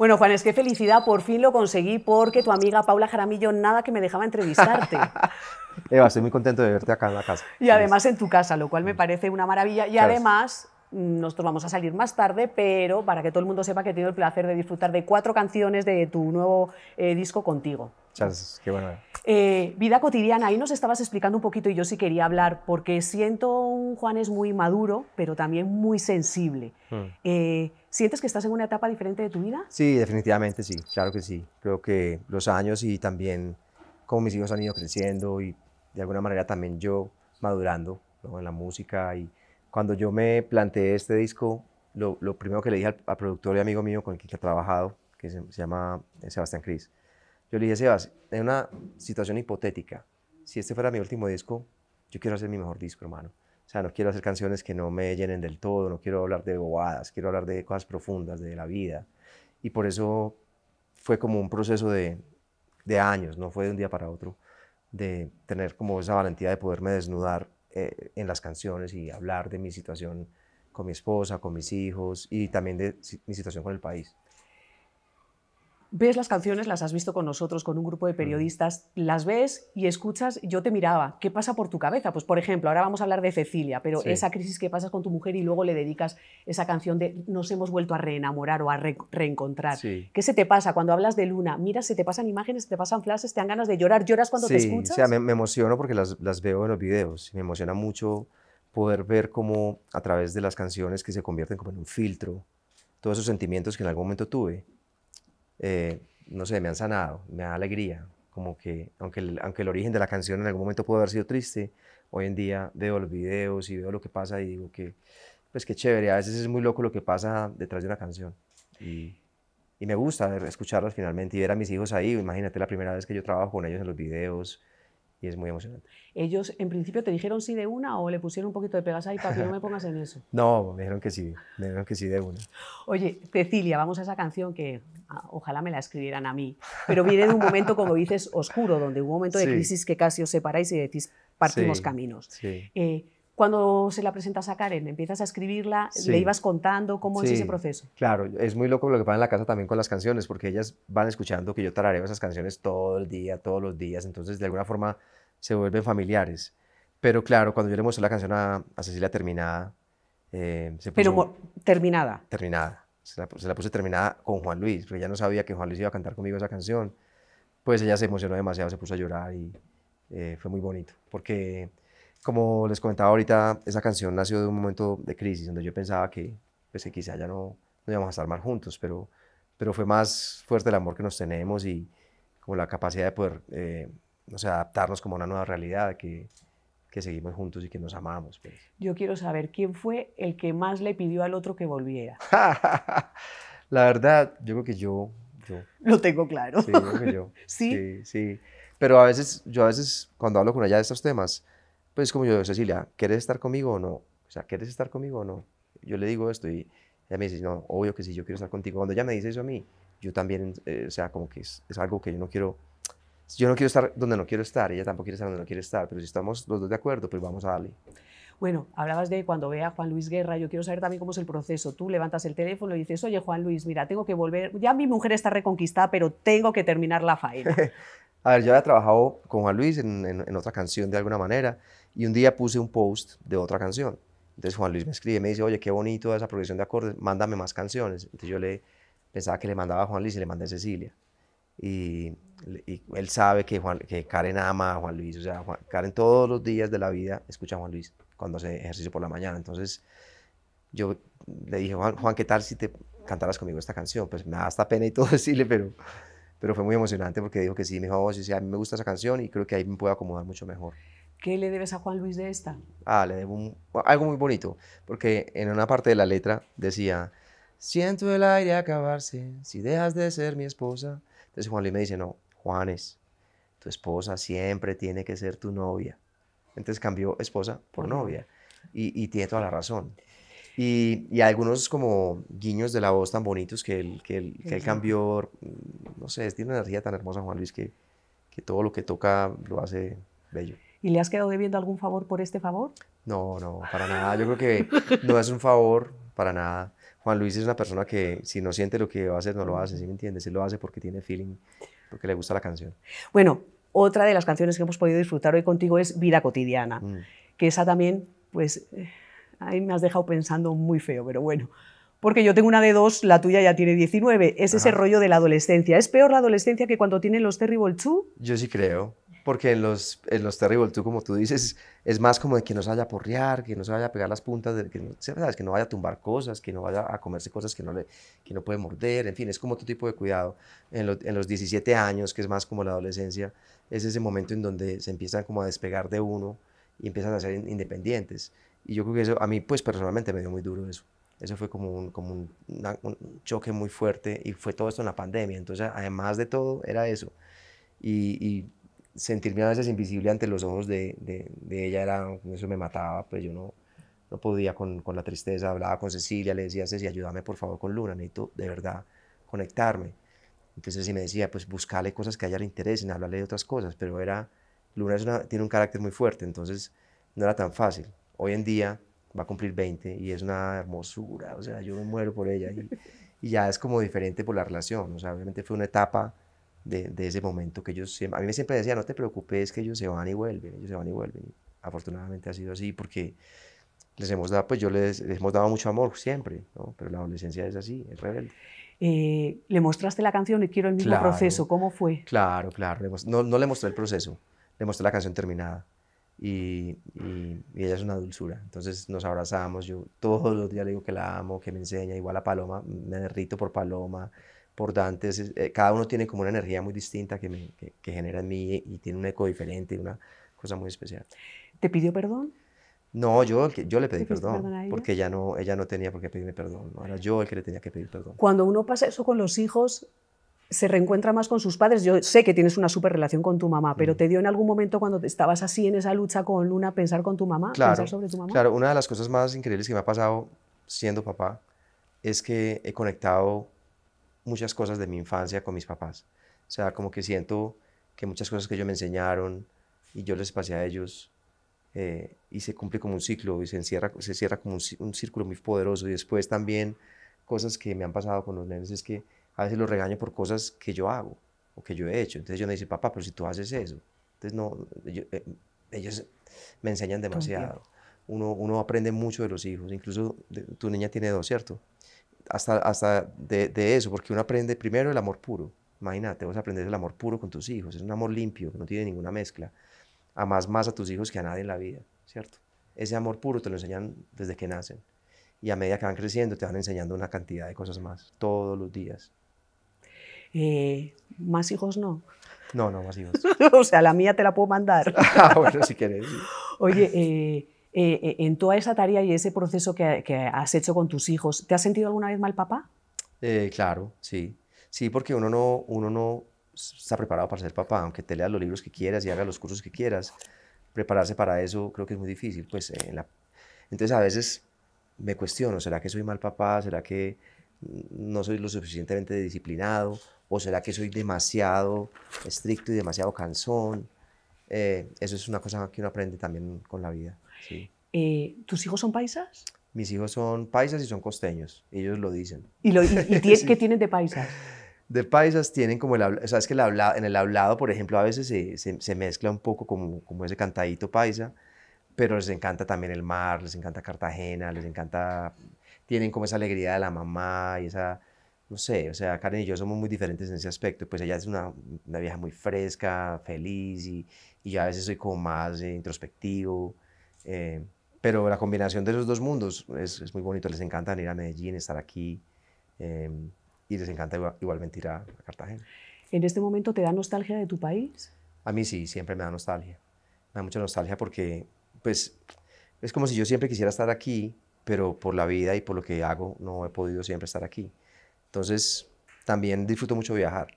Bueno, Juan, es que felicidad, por fin lo conseguí porque tu amiga Paula Jaramillo nada que me dejaba entrevistarte. Eva, estoy muy contento de verte acá en la casa. Y además en tu casa, lo cual me mm. parece una maravilla. Y además, nosotros vamos a salir más tarde, pero para que todo el mundo sepa que he tenido el placer de disfrutar de cuatro canciones de tu nuevo eh, disco contigo. Chas, qué bueno. Eh, vida cotidiana, ahí nos estabas explicando un poquito y yo sí quería hablar, porque siento un Juan es muy maduro, pero también muy sensible. Mm. Eh, ¿Sientes que estás en una etapa diferente de tu vida? Sí, definitivamente sí, claro que sí. Creo que los años y también cómo mis hijos han ido creciendo y de alguna manera también yo madurando en la música. Y cuando yo me planteé este disco, lo, primero que le dije al, productor y amigo mío con el que he trabajado, que se, se llama eh, Sebastián Cris, yo le dije, Sebas, en una situación hipotética, si este fuera mi último disco, yo quiero hacer mi mejor disco, hermano. O sea, no quiero hacer canciones que no me llenen del todo, no quiero hablar de bobadas, quiero hablar de cosas profundas, de la vida. Y por eso fue como un proceso de, de años, no fue de un día para otro, de tener como esa valentía de poderme desnudar eh, en las canciones y hablar de mi situación con mi esposa, con mis hijos y también de mi situación con el país ves las canciones, las has visto con nosotros, con un grupo de periodistas, las ves y escuchas, yo te miraba, ¿qué pasa por tu cabeza? Pues por ejemplo, ahora vamos a hablar de Cecilia, pero esa crisis que pasas con tu mujer y luego le dedicas esa canción de nos hemos vuelto a reenamorar o a reencontrar. ¿Qué se te pasa cuando hablas de Luna? mira se te pasan imágenes, te pasan flashes, te dan ganas de llorar, lloras cuando te escuchas. O me, emociono porque las, veo en los videos me emociona mucho poder ver cómo a través de las canciones que se convierten como en un filtro, todos esos sentimientos que en algún momento tuve eh, no sé, me han sanado, me da alegría. Como que, aunque el, aunque el origen de la canción en algún momento pudo haber sido triste, hoy en día veo los videos y veo lo que pasa y digo que, pues qué chévere, a veces es muy loco lo que pasa detrás de una canción. Y, y me gusta escucharlas finalmente y ver a mis hijos ahí. Imagínate la primera vez que yo trabajo con ellos en los videos, y es muy emocionante. ¿Ellos en principio te dijeron sí de una o le pusieron un poquito de pegas ahí para que no me pongas en eso? no, me dijeron que sí, me dijeron que sí de una. Oye, Cecilia, vamos a esa canción que ah, ojalá me la escribieran a mí, pero viene de un momento, como dices, oscuro, donde hubo un momento de crisis que casi os separáis y decís, partimos caminos. Sí. Eh, cuando se la presentas a Karen? ¿Empiezas a escribirla? ¿Le ibas contando? ¿Cómo es ese proceso? Claro, es muy loco lo que pasa en la casa también con las canciones, porque ellas van escuchando que yo tarareo esas canciones todo el día, todos los días, entonces de alguna forma se vuelven familiares. Pero claro, cuando yo le mostré la canción a, a Cecilia terminada, eh, se puso, terminada. Terminada. Se la, puse terminada con Juan Luis, porque ella no sabía que Juan Luis iba a cantar conmigo esa canción. Pues ella se emocionó demasiado, se puso a llorar y eh, fue muy bonito, porque como les comentaba ahorita, esa canción nació de un momento de crisis, donde yo pensaba que, pues, que quizá ya no, no íbamos a estar más juntos, pero, pero fue más fuerte el amor que nos tenemos y como la capacidad de poder, eh, no sé, adaptarnos como a una nueva realidad, que, que seguimos juntos y que nos amamos. Pues. Yo quiero saber quién fue el que más le pidió al otro que volviera. la verdad, yo creo que yo, yo. Lo tengo claro. Sí, creo que yo. ¿Sí? ¿Sí? Sí, Pero a veces, yo a veces cuando hablo con ella de estos temas, pues como yo, Cecilia, ¿quieres estar conmigo o no? O sea, ¿quieres estar conmigo o no? Yo le digo esto y ella me dice, no, obvio que sí, yo quiero estar contigo. Cuando ella me dice eso a mí, yo también, eh, o sea, como que es, algo que yo no quiero, yo no quiero estar donde no quiero estar, ella tampoco quiere estar donde no quiere estar, pero si estamos los dos de acuerdo, pues vamos a darle. Bueno, hablabas de cuando vea a Juan Luis Guerra, yo quiero saber también cómo es el proceso. Tú levantas el teléfono y dices, oye Juan Luis, mira, tengo que volver, ya mi mujer está reconquistada, pero tengo que terminar la faena. a ver, yo había trabajado con Juan Luis en otra canción de alguna manera, y un día puse un post de otra canción. Entonces Juan Luis me escribe y me dice, oye, qué bonito esa progresión de acordes, mándame más canciones. Entonces yo le pensaba que le mandaba a Juan Luis y le mandé a Cecilia. Y, él sabe que, Juan, que Karen ama a Juan Luis. O sea, Karen todos los días de la vida escucha a Juan Luis cuando hace ejercicio por la mañana. Entonces yo le dije, Juan, ¿qué tal si te cantaras conmigo esta canción? Pues me da hasta pena y todo decirle, pero, pero fue muy emocionante porque dijo que sí, me dijo, oh, sí, sí, a mí me gusta esa canción y creo que ahí me puedo acomodar mucho mejor. ¿Qué le debes a Juan Luis de esta? Ah, le debo algo muy bonito, porque en una parte de la letra decía, siento el aire acabarse si dejas de ser mi esposa. Entonces Juan Luis me dice, no, Juanes, tu esposa siempre tiene que ser tu novia. Entonces cambió esposa por novia y, tiene toda la razón. Y, algunos como guiños de la voz tan bonitos que él, que cambió, no sé, tiene una energía tan hermosa Juan Luis que, que todo lo que toca lo hace bello. ¿Y le has quedado debiendo algún favor por este favor? No, no, para nada. Yo creo que no es un favor, para nada. Juan Luis es una persona que si no siente lo que va a hacer, no lo hace, ¿sí me entiendes? Él lo hace porque tiene feeling, porque le gusta la canción. Bueno, otra de las canciones que hemos podido disfrutar hoy contigo es Vida Cotidiana, mm. que esa también, pues, ahí me has dejado pensando muy feo, pero bueno. Porque yo tengo una de dos, la tuya ya tiene 19. Es ese rollo de la adolescencia. ¿Es peor la adolescencia que cuando tienen los Terrible Two? Yo sí creo. Porque en los, en los Terrible, tú como tú dices, es más como de que no se vaya a porrear, que no se vaya a pegar las puntas, que, no, ¿sabes? que no vaya a tumbar cosas, que no vaya a comerse cosas que no, le, que no puede morder, en fin, es como otro tipo de cuidado. En, en los 17 años, que es más como la adolescencia, es ese momento en donde se empiezan como a despegar de uno y empiezan a ser independientes. Y yo creo que eso, a mí pues personalmente me dio muy duro eso. Eso fue como, un, como un, choque muy fuerte y fue todo esto en la pandemia. Entonces, además de todo, era eso. y, y sentirme a veces invisible ante los ojos de, ella, era, eso me mataba, pues yo no, no podía con, la tristeza, hablaba con Cecilia, le decía, Cecilia, ayúdame por favor con Luna, necesito de verdad conectarme. Entonces si me decía, pues buscarle cosas que a ella le interesen, hablarle de otras cosas, pero era, Luna es tiene un carácter muy fuerte, entonces no era tan fácil. Hoy en día va a cumplir 20 y es una hermosura, o sea, yo me muero por ella y, y ya es como diferente por la relación, o sea, obviamente fue una etapa de, de, ese momento que ellos a mí me siempre decía no te preocupes que ellos se van y vuelven ellos se van y vuelven afortunadamente ha sido así porque les hemos dado pues yo les, les hemos dado mucho amor siempre ¿no? pero la adolescencia es así es rebelde eh, le mostraste la canción y quiero el mismo proceso cómo fue claro claro no, no le mostré el proceso le mostré la canción terminada y, y, y, ella es una dulzura. Entonces nos abrazamos, yo todos los días le digo que la amo, que me enseña, igual a Paloma, me derrito por Paloma, eh, cada uno tiene como una energía muy distinta que, que, genera en mí y, tiene un eco diferente, una cosa muy especial. ¿Te pidió perdón? No, yo, yo le pedí perdón, porque ella no, ella no tenía por qué pedirme perdón, ¿no? era yo el que le tenía que pedir perdón. Cuando uno pasa eso con los hijos, se reencuentra más con sus padres. Yo sé que tienes una súper relación con tu mamá, pero mm. ¿te dio en algún momento cuando estabas así en esa lucha con Luna pensar con tu mamá, claro, pensar sobre tu mamá? Claro, una de las cosas más increíbles que me ha pasado siendo papá es que he conectado muchas cosas de mi infancia con mis papás. O sea, como que siento que muchas cosas que ellos me enseñaron y yo les pasé a ellos eh, y se cumple como un ciclo y se, encierra, se cierra como un, círculo muy poderoso. Y después también cosas que me han pasado con los nenes es que a veces los regaño por cosas que yo hago o que yo he hecho. Entonces yo me digo, papá, pero si tú haces eso. Entonces no, eh, ellos me enseñan demasiado. Uno, uno aprende mucho de los hijos. Incluso tu niña tiene dos, ¿cierto? hasta, de, de, eso, porque uno aprende primero el amor puro. Imagínate, vas a aprender el amor puro con tus hijos, es un amor limpio, que no tiene ninguna mezcla. Amas más a tus hijos que a nadie en la vida, ¿cierto? Ese amor puro te lo enseñan desde que nacen. Y a medida que van creciendo te van enseñando una cantidad de cosas más, todos los días. Eh, ¿Más hijos no? No, no, más hijos. o sea, la mía te la puedo mandar. ah, bueno, si quieres. Oye, eh, eh, eh, en toda esa tarea y ese proceso que, has hecho con tus hijos, ¿te has sentido alguna vez mal papá? Eh, claro, sí. Sí, porque uno no, uno no está preparado para ser papá, aunque te leas los libros que quieras y hagas los cursos que quieras. Prepararse para eso creo que es muy difícil. Pues, Entonces a veces me cuestiono, ¿será que soy mal papá? ¿Será que no soy lo suficientemente disciplinado? ¿O será que soy demasiado estricto y demasiado cansón? eso es una cosa que uno aprende también con la vida. Eh, ¿Tus hijos son paisas? Mis hijos son paisas y son costeños, ellos lo dicen. ¿Y, lo, qué tienen de paisas? De paisas tienen como el hablado, que el en el hablado, por ejemplo, a veces se, se, mezcla un poco como, como ese cantadito paisa, pero les encanta también el mar, les encanta Cartagena, les encanta, tienen como esa alegría de la mamá y esa, no sé, o sea, Karen y yo somos muy diferentes en ese aspecto, pues ella es una, una vieja muy fresca, feliz y, y yo a veces soy como más eh, introspectivo. Eh, pero la combinación de esos dos mundos es, muy bonito. Les encanta ir a Medellín, estar aquí eh, y les encanta igual, igualmente ir a, Cartagena. ¿En este momento te da nostalgia de tu país? A mí sí, siempre me da nostalgia. Me da mucha nostalgia porque pues, es como si yo siempre quisiera estar aquí, pero por la vida y por lo que hago no he podido siempre estar aquí. Entonces también disfruto mucho viajar.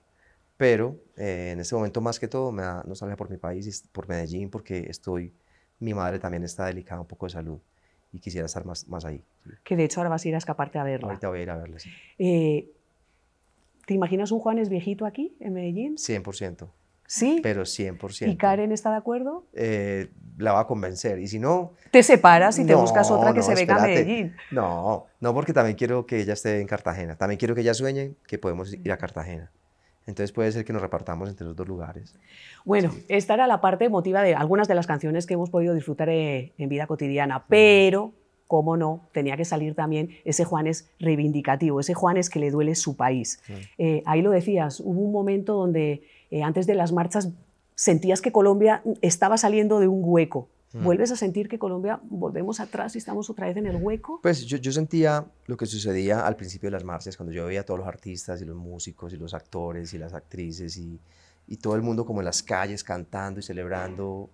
Pero eh, en este momento más que todo me da nostalgia por mi país, por Medellín, porque estoy mi madre también está delicada un poco de salud y quisiera estar más, más ahí. Que de hecho ahora vas a ir a escaparte a verla. Ahorita voy a ir a verla, sí. Eh, ¿Te imaginas un Juanes viejito aquí, en Medellín? 100%. ¿Sí? Pero 100%. ¿Y Karen está de acuerdo? Eh, la va a convencer. Y si no... Te separas y te buscas otra que se venga a Medellín. No, no, porque también quiero que ella esté en Cartagena. También quiero que ella sueñe que podemos ir a Cartagena. Entonces puede ser que nos repartamos entre los dos lugares. Bueno, esta era la parte emotiva de algunas de las canciones que hemos podido disfrutar eh, en, vida cotidiana, pero, cómo no, tenía que salir también ese Juanes reivindicativo, ese Juanes que le duele su país. Eh, ahí lo decías, hubo un momento donde eh, antes de las marchas sentías que Colombia estaba saliendo de un hueco Mm. ¿Vuelves a sentir que Colombia volvemos atrás y estamos otra vez en el hueco? Pues yo, yo, sentía lo que sucedía al principio de las marchas, cuando yo veía a todos los artistas y los músicos y los actores y las actrices y, y todo el mundo como en las calles cantando y celebrando.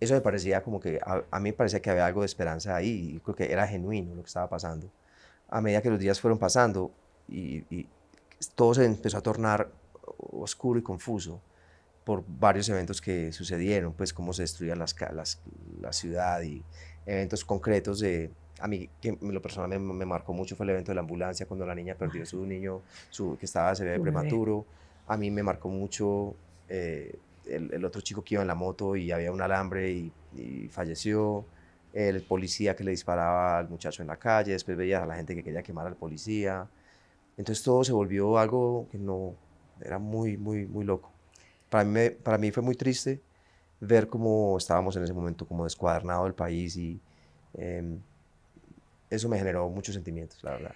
Eso me parecía como que, a, a mí me parecía que había algo de esperanza ahí y creo que era genuino lo que estaba pasando. A medida que los días fueron pasando y, y todo se empezó a tornar oscuro y confuso por varios eventos que sucedieron, pues cómo se destruía las, las, la ciudad y eventos concretos de... A mí, que lo personal me, marcó mucho fue el evento de la ambulancia cuando la niña perdió a ah. su niño, su, que estaba se ve prematuro. A mí me marcó mucho eh, el, otro chico que iba en la moto y había un alambre y, y, falleció, el policía que le disparaba al muchacho en la calle, después veía a la gente que quería quemar al policía. Entonces todo se volvió algo que no era muy, muy, muy loco para mí, fue muy triste ver cómo estábamos en ese momento como descuadernado el país y em, eso me generó muchos sentimientos, la verdad.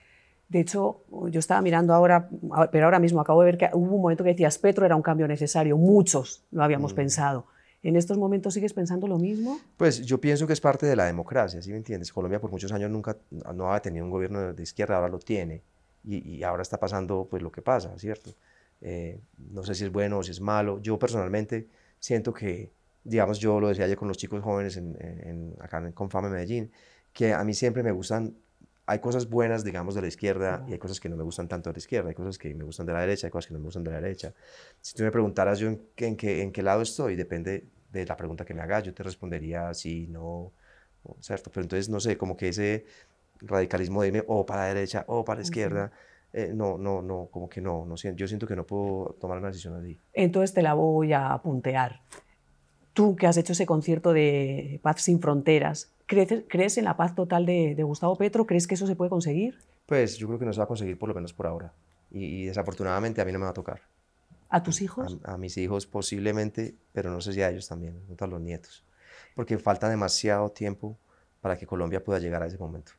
De hecho, yo estaba mirando ahora, pero ahora mismo acabo de ver que hubo un momento que decías, Petro era un cambio necesario, muchos lo habíamos mm. pensado. ¿En estos momentos sigues pensando lo mismo? Pues yo pienso que es parte de la democracia, ¿sí me entiendes? Colombia por muchos años nunca no ha tenido un gobierno de izquierda, ahora lo tiene y, y ahora está pasando pues lo que pasa, ¿cierto? Eh, no sé si es bueno o si es malo. Yo personalmente siento que, digamos, yo lo decía ayer con los chicos jóvenes en, en, acá en Confame Medellín, que a mí siempre me gustan, hay cosas buenas, digamos, de la izquierda y hay cosas que no me gustan tanto de la izquierda, hay cosas que me gustan de la derecha, hay cosas que no me gustan de la derecha. Si tú me preguntaras yo en, qué, lado estoy, depende de la pregunta que me hagas, yo te respondería sí, no, ¿cierto? Pero entonces, no sé, como que ese radicalismo de irme o para la derecha o para la izquierda. Eh, no, no, no, como que no, no, yo siento que no puedo tomar una decisión así. Entonces te la voy a puntear. Tú que has hecho ese concierto de Paz sin Fronteras, ¿crees, crees en la paz total de, Gustavo Petro? ¿Crees que eso se puede conseguir? Pues yo creo que no se va a conseguir por lo menos por ahora. Y, desafortunadamente a mí no me va a tocar. ¿A tus hijos? a, mis hijos posiblemente, pero no sé si a ellos también, a los nietos. Porque falta demasiado tiempo para que Colombia pueda llegar a ese momento.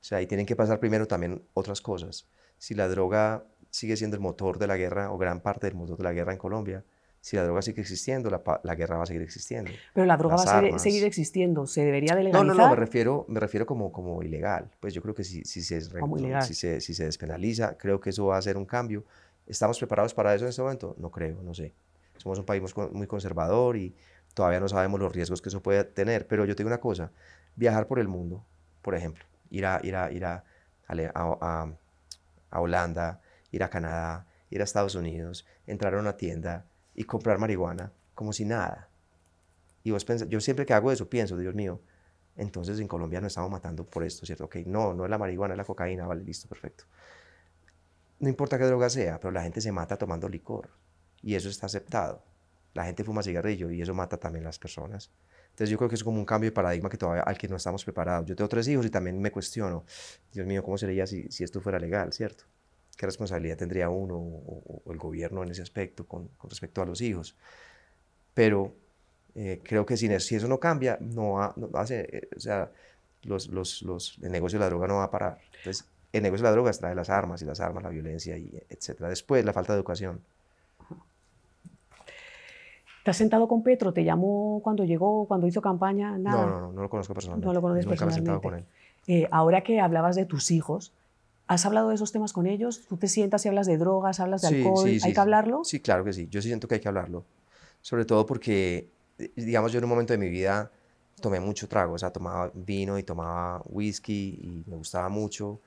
O sea, ahí tienen que pasar primero también otras cosas si la droga sigue siendo el motor de la guerra o gran parte del motor de la guerra en Colombia, si la droga sigue existiendo, la, guerra va a seguir existiendo. Pero la droga va a seguir existiendo, ¿se debería de legalizar? No, no, no, me refiero, me refiero como, como ilegal. Pues yo creo que si, se, si, se, despenaliza, creo que eso va a ser un cambio. ¿Estamos preparados para eso en este momento? No creo, no sé. Somos un país muy conservador y todavía no sabemos los riesgos que eso puede tener. Pero yo tengo una cosa, viajar por el mundo, por ejemplo, ir a, ir a, ir a, a a Holanda, ir a Canadá, ir a Estados Unidos, entrar a una tienda y comprar marihuana como si nada. Y vos pensás, yo siempre que hago eso pienso, Dios mío, entonces en Colombia no estamos matando por esto, ¿cierto? Ok, no, no es la marihuana, es la cocaína, vale, listo, perfecto. No importa qué droga sea, pero la gente se mata tomando licor y eso está aceptado. La gente fuma cigarrillo y eso mata también a las personas. Entonces yo creo que es como un cambio de paradigma que todavía, al que no estamos preparados. Yo tengo tres hijos y también me cuestiono, Dios mío, ¿cómo sería si, si esto fuera legal, cierto? ¿Qué responsabilidad tendría uno o, el gobierno en ese aspecto con, respecto a los hijos? Pero eh, creo que si eso no cambia, no, no hace, eh, o sea, los, los, el negocio de la droga no va a parar. Entonces, el negocio de la droga trae las armas y las armas, la violencia, y etcétera. Después, la falta de educación. ¿Te has sentado con Petro? ¿Te llamó cuando llegó, cuando hizo campaña? Nada. No, no, no, no lo conozco personalmente. No lo conoces personalmente. sentado con él. Eh, ahora que hablabas de tus hijos, ¿has hablado de esos temas con ellos? ¿Tú te sientas y hablas de drogas, hablas de sí, alcohol? Sí, ¿Hay que hablarlo? Sí, claro que sí. Yo sí siento que hay que hablarlo. Sobre todo porque, eh, digamos, yo en un momento de mi vida tomé mucho trago. O sea, tomaba vino y tomaba whisky y me gustaba mucho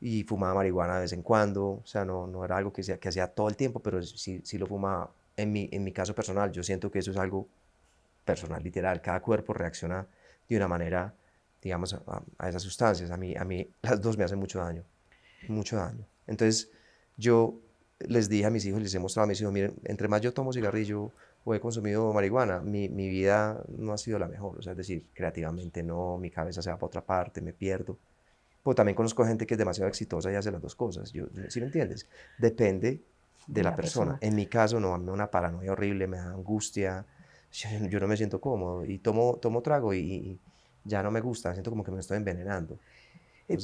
y fumaba marihuana de vez en cuando. O sea, no, no era algo que, que hacía todo el tiempo, pero sí, sí lo fumaba en mi, en mi caso personal, yo siento que eso es algo personal, literal. Cada cuerpo reacciona de una manera, digamos, a, esas sustancias. A mí, a mí las dos me hacen mucho daño, mucho daño. Entonces, yo les dije a mis hijos, les he mostrado a mis hijos, miren, entre más yo tomo cigarrillo o he consumido marihuana, mi, mi vida no ha sido la mejor. O sea, es decir, creativamente no, mi cabeza se va para otra parte, me pierdo. Pero también conozco gente que es demasiado exitosa y hace las dos cosas. Yo, si me entiendes? Depende de la, persona. En mi caso, no, me da una paranoia horrible, me da angustia, yo no me siento cómodo y tomo, tomo trago y, ya no me gusta, siento como que me estoy envenenando. Eh,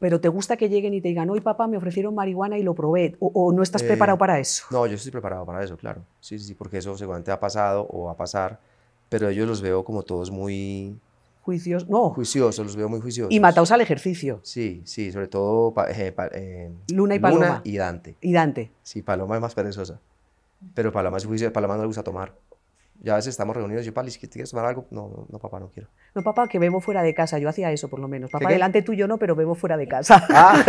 pero, te gusta que lleguen y te digan, hoy papá, me ofrecieron marihuana y lo probé, o, no estás eh, preparado para eso. No, yo estoy preparado para eso, claro. Sí, sí, porque eso seguramente ha pasado o va a pasar, pero ellos los veo como todos muy, juiciosos. No. Juiciosos, los veo muy juiciosos. Y mataos al ejercicio. Sí, sí, sobre todo eh, eh, Luna y Paloma. y Dante. Y Dante. Sí, Paloma es más perezosa. Pero Paloma es juiciosa, Paloma no le gusta tomar. Ya a veces estamos reunidos y yo, Pali, ¿quieres tomar algo? No, no, papá, no quiero. No, papá, que bebo fuera de casa. Yo hacía eso, por lo menos. Papá, ¿Qué, tú delante tuyo no, pero bebo fuera de ah. casa. Ah,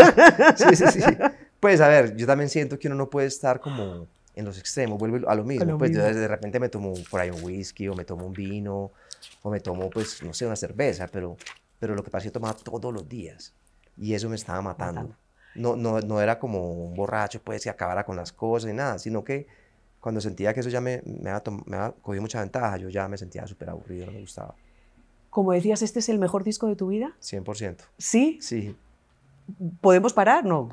sí, sí, sí. Pues, a ver, yo también siento que uno no puede estar como en los extremos, vuelve a lo mismo. pues yo de repente me tomo por ahí un whisky o me tomo un vino o me tomo, pues, no sé, una cerveza, pero, pero lo que pasa es que tomaba todos los días y eso me estaba matando. No, no, no era como un borracho, pues, que acabara con las cosas y nada, sino que cuando sentía que eso ya me, me, me había cogido mucha ventaja, yo ya me sentía súper aburrido, no me gustaba. Como decías, ¿este es el mejor disco de tu vida? 100%. ¿Sí? Sí. ¿Podemos parar? No.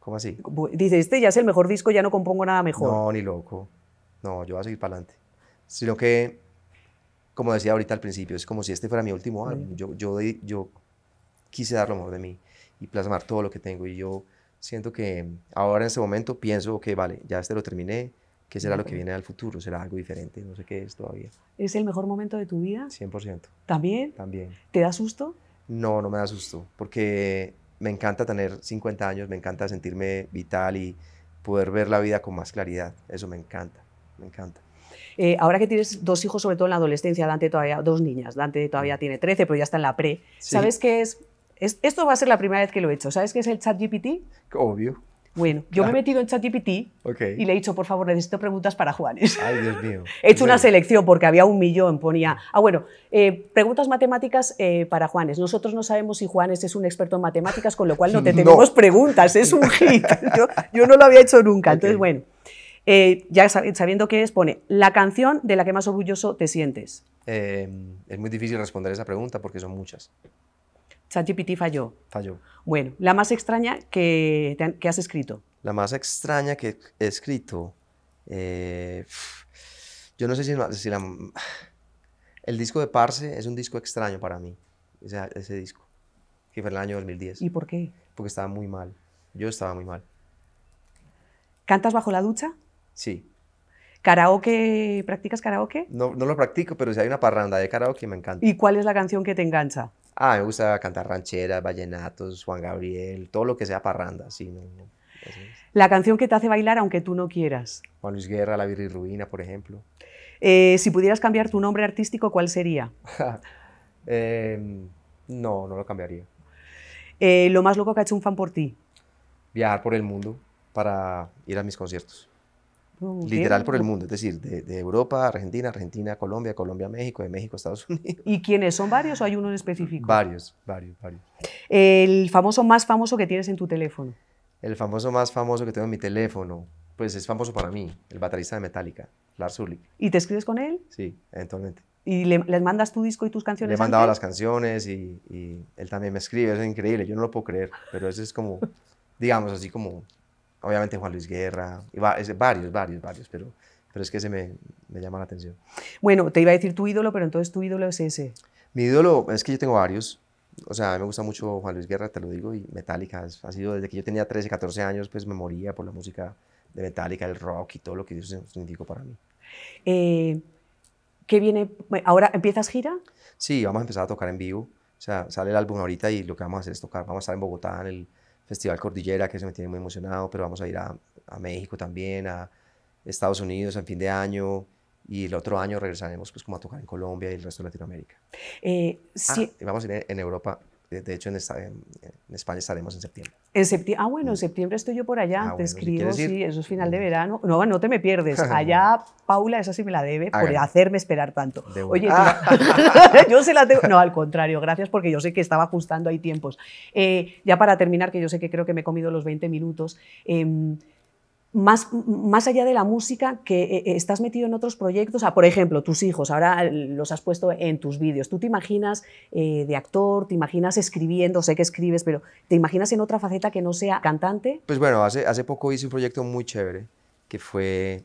¿Cómo así? Dice, este ya es el mejor disco, ya no compongo nada mejor. No, ni loco. No, yo voy a seguir para adelante. Sino que como decía ahorita al principio, es como si este fuera mi último año. Yo, yo, yo quise dar lo mejor de mí y plasmar todo lo que tengo. Y yo siento que ahora en este momento pienso, que vale, ya este lo terminé, ¿qué será lo que viene al futuro? ¿Será algo diferente? No sé qué es todavía. ¿Es el mejor momento de tu vida? 100%. ¿También? También. ¿Te da susto? No, no me da susto, porque me encanta tener 50 años, me encanta sentirme vital y poder ver la vida con más claridad. Eso me encanta, me encanta. Eh, ahora que tienes dos hijos, sobre todo en la adolescencia, Dante todavía, dos niñas, Dante todavía mm. tiene 13, pero ya está en la pre. ¿Sabes qué es? Esto va a ser la primera vez que lo he hecho. ¿Sabes qué es el chat GPT? Obvio. Bueno, yo me he ah. metido en ChatGPT GPT y le he dicho, por favor, necesito preguntas para Juanes. Ay, Dios mío. he hecho una selección porque había un millón, ponía. Ah, bueno, eh, preguntas matemáticas eh, para Juanes. Nosotros no sabemos si Juanes es un experto en matemáticas, con lo cual no te tenemos preguntas, es un hit. Yo, no lo había hecho nunca. Entonces, bueno, eh, ya sabiendo qué es, pone la canción de la que más orgulloso te sientes. Em, es muy difícil responder esa pregunta porque son muchas. ChatGPT falló. Falló. Bueno, la más extraña que, has escrito. La más extraña que he escrito. Eh, yo no sé si, la, El disco de Parse es un disco extraño para mí, ese, ese disco, que fue en el año 2010. ¿Y por qué? Porque estaba muy mal. Yo estaba muy mal. ¿Cantas bajo la ducha? Sí. ¿Karaoke? ¿Practicas karaoke? No, lo practico, pero si hay una parranda de karaoke me encanta. ¿Y cuál es la canción que te engancha? Ah, me gusta cantar rancheras, vallenatos, Juan Gabriel, todo lo que sea parranda, sí. la canción que te hace bailar aunque tú no quieras. Juan Luis Guerra, La Ruina, por ejemplo. Eh, si pudieras cambiar tu nombre artístico, ¿cuál sería? Em, no, no lo cambiaría. Eh, ¿Lo más loco que ha hecho un fan por ti? Viajar por el mundo para ir a mis conciertos. Oh, literal por el mundo, es decir, de, de, Europa, Argentina, Argentina, Colombia, Colombia, México, de México, Estados Unidos. ¿Y quiénes? ¿Son varios o hay uno en específico? Varios, varios, varios. ¿El famoso más famoso que tienes en tu teléfono? El famoso más famoso que tengo en mi teléfono, pues es famoso para mí, el baterista de Metallica, Lars Ulrich. ¿Y te escribes con él? Sí, eventualmente. ¿Y le, les mandas tu disco y tus canciones? Le he mandado las canciones y, él también me escribe, es increíble, yo no lo puedo creer, pero eso es como, digamos, así como obviamente Juan Luis Guerra, varios, varios, varios, pero, pero es que se me, me, llama la atención. Bueno, te iba a decir tu ídolo, pero entonces tu ídolo es ese. Mi ídolo es que yo tengo varios. O sea, a mí me gusta mucho Juan Luis Guerra, te lo digo, y Metallica. ha sido desde que yo tenía 13, 14 años, pues me moría por la música de Metallica, el rock y todo lo que eso significó para mí. Eh, ¿Qué viene? ¿Ahora empiezas gira? Sí, vamos a empezar a tocar en vivo. O sea, sale el álbum ahorita y lo que vamos a hacer es tocar. Vamos a estar en Bogotá en el Festival Cordillera, que se me tiene muy emocionado, pero vamos a ir a, México también, a Estados Unidos en fin de año y el otro año regresaremos pues como a tocar en Colombia y el resto de Latinoamérica. Eh, ah, sí. vamos a ir en Europa, de hecho en España estaremos en septiembre ah, bueno, en mm. septiembre estoy yo por allá, ah, te escribo, sí, eso es final de mm. verano. No, no te me pierdes. Allá, Paula, esa sí me la debe por hacerme esperar tanto. Oye, yo se la No, al contrario, gracias porque yo sé que estaba ajustando ahí tiempos. Eh, ya para terminar, que yo sé que creo que me he comido los 20 minutos. Em, más, más, allá de la música, que eh, eh, estás metido en otros proyectos, a por ejemplo, tus hijos, ahora los has puesto en tus vídeos, ¿tú te imaginas eh, de actor, te imaginas escribiendo, sé que escribes, pero ¿te imaginas en otra faceta que no sea cantante? Pues bueno, hace, hace poco hice un proyecto muy chévere, que fue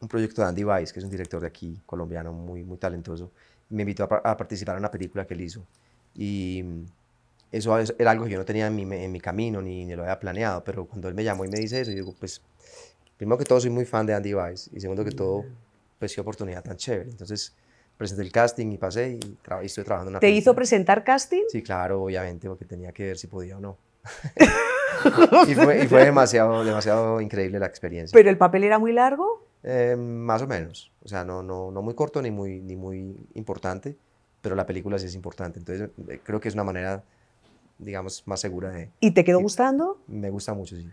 un proyecto de Andy Weiss, que es un director de aquí, colombiano, muy, muy talentoso, me invitó a, participar en una película que él hizo. Y eso era algo que yo no tenía en mi, camino, ni, ni lo había planeado, pero cuando él me llamó y me dice eso, yo digo, pues primero que todo soy muy fan de Andy Weiss y segundo que mm. todo, pues qué oportunidad tan chévere. Entonces presenté el casting y pasé y, estoy trabajando en una ¿Te hizo presentar casting? Sí, claro, obviamente, porque tenía que ver si podía o no. y, fue, demasiado, demasiado increíble la experiencia. ¿Pero el papel era muy largo? Em, más o menos. O sea, no, no, no muy corto ni muy, ni muy importante, pero la película sí es importante. Entonces eh, creo que es una manera, digamos, más segura de... ¿Y te quedó gustando? Me gusta mucho, sí.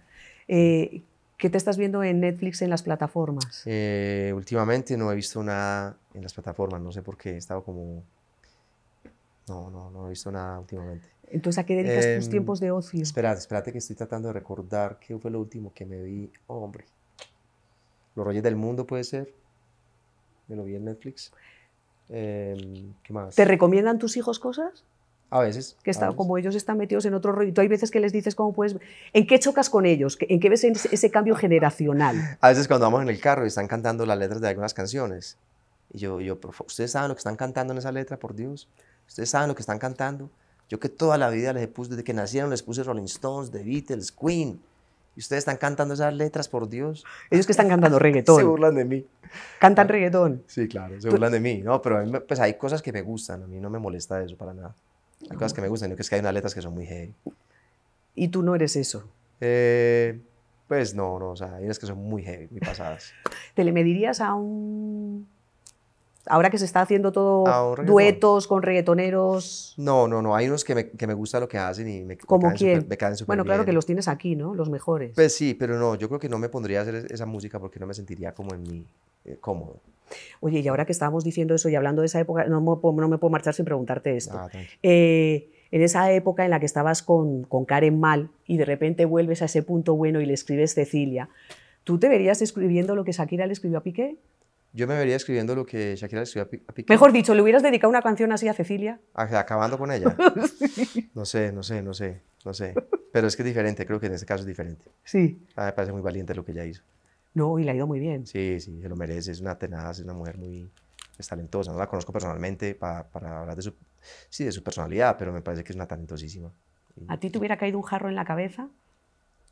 Eh, ¿Qué te estás viendo en Netflix en las plataformas? Eh, últimamente no he visto nada en las plataformas, no sé por qué, he estado como... No, no, no he visto nada últimamente. Entonces, ¿a qué dedicas tus em, tiempos de ocio? Espérate, espérate que estoy tratando de recordar qué fue lo último que me vi. hombre, Los Reyes del Mundo puede ser. Me lo vi en Netflix. Em, ¿Qué más? ¿Te recomiendan tus hijos cosas? A veces. Que está, Como ellos están metidos en otro rollo. Tú hay veces que les dices cómo puedes... ¿En qué chocas con ellos? ¿En qué ves ese cambio generacional? a veces cuando vamos en el carro y están cantando las letras de algunas canciones. Y yo, yo, ¿ustedes saben lo que están cantando en esa letra, por Dios? ¿Ustedes saben lo que están cantando? Yo que toda la vida les puse, desde que nacieron les puse Rolling Stones, The Beatles, Queen. Y ustedes están cantando esas letras, por Dios. Ellos que están cantando reggaetón. se burlan de mí. ¿Cantan reggaetón? Sí, claro, se burlan de mí. No, pero pues hay cosas que me gustan. A mí no me molesta eso para nada. Hay cosas que me gustan, que es que hay unas letras que son muy heavy. ¿Y tú no eres eso? Eh, pues no, no, o sea, hay unas que son muy heavy, muy pasadas. ¿Te le medirías a un... Ahora que se está haciendo todo duetos con reggaetoneros... No, no, no, hay unos que me, que me gusta lo que hacen y me, ¿Cómo me caen Super, Bueno, claro que los tienes aquí, ¿no? Los mejores. Pues sí, pero no, yo creo que no me pondría a hacer esa música porque no me sentiría como en mí eh, cómodo. Oye, y ahora que estábamos diciendo eso y hablando de esa época, no me puedo, marchar sin preguntarte esto. Ah, eh, en esa época en la que estabas con, Karen Mal y de repente vuelves a ese punto bueno y le escribes Cecilia, ¿tú te verías escribiendo lo que Shakira le escribió a Piqué? Yo me vería escribiendo lo que Shakira le escribió a Piqué. Mejor dicho, ¿le hubieras dedicado una canción así a Cecilia? Acabando con ella. No sé, no sé, no sé, no sé. Pero es que es diferente, creo que en este caso es diferente. Sí. Ah, me parece muy valiente lo que ella hizo. No, y le ha ido muy bien. Sí, sí, se lo merece, es una tenaz, es una mujer muy pues, talentosa. No la conozco personalmente para, hablar de su, sí, de su personalidad, pero me parece que es una talentosísima. ¿A ti te hubiera caído un jarro en la cabeza?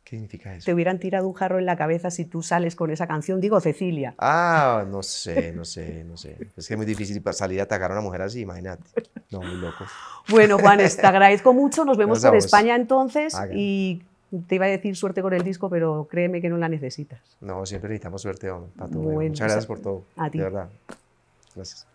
¿Qué significa eso? Te hubieran tirado un jarro en la cabeza si tú sales con esa canción, digo Cecilia. Ah, no sé, no sé, no sé. Es que es muy difícil salir a atacar a una mujer así, imagínate. No, muy loco. Bueno, Juan, te agradezco mucho. Nos vemos en España entonces y te iba a decir suerte con el disco, pero créeme que no la necesitas. No, siempre necesitamos suerte, hombre, Muchas gracias pues, por todo. A ti. De verdad. Gracias.